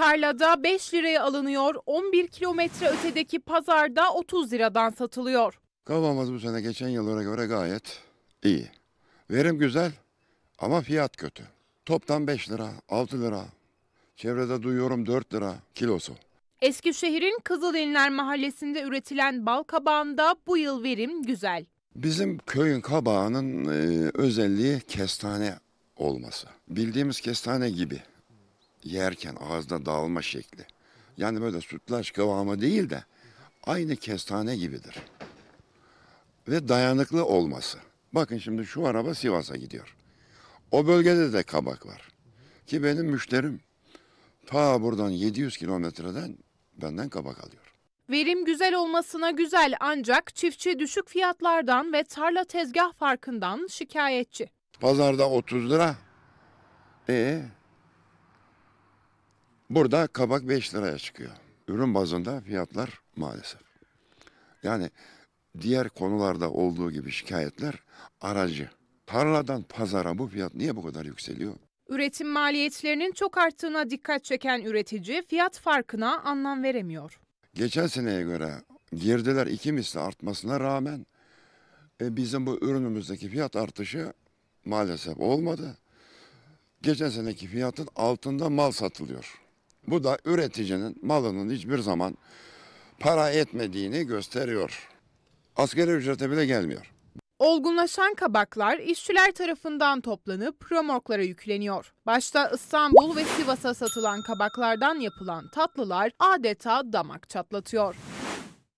tarlada 5 liraya alınıyor, 11 kilometre ötedeki pazarda 30 liradan satılıyor. Kavamız bu sene geçen yıllara göre gayet iyi. Verim güzel ama fiyat kötü. Toptan 5 lira, 6 lira. Çevrede duyuyorum 4 lira kilosu. Eskişehir'in Kızılinler mahallesinde üretilen bal kabağında bu yıl verim güzel. Bizim köyün kabağının e, özelliği kestane olması. Bildiğimiz kestane gibi yerken ağızda dağılma şekli. Yani böyle sütlaç kıvamı değil de aynı kestane gibidir. Ve dayanıklı olması. Bakın şimdi şu araba Sivas'a gidiyor. O bölgede de kabak var. Ki benim müşterim ta buradan 700 kilometreden benden kabak alıyor. Verim güzel olmasına güzel ancak çiftçi düşük fiyatlardan ve tarla tezgah farkından şikayetçi. Pazarda 30 lira. E Burada kabak 5 liraya çıkıyor. Ürün bazında fiyatlar maalesef. Yani diğer konularda olduğu gibi şikayetler aracı. Tarladan pazara bu fiyat niye bu kadar yükseliyor? Üretim maliyetlerinin çok arttığına dikkat çeken üretici fiyat farkına anlam veremiyor. Geçen seneye göre girdiler iki misli artmasına rağmen e, bizim bu ürünümüzdeki fiyat artışı maalesef olmadı. Geçen seneki fiyatın altında mal satılıyor. Bu da üreticinin malının hiçbir zaman para etmediğini gösteriyor. Askeri ücrete bile gelmiyor. Olgunlaşan kabaklar işçiler tarafından toplanıp römorklara yükleniyor. Başta İstanbul ve Sivas'a satılan kabaklardan yapılan tatlılar adeta damak çatlatıyor.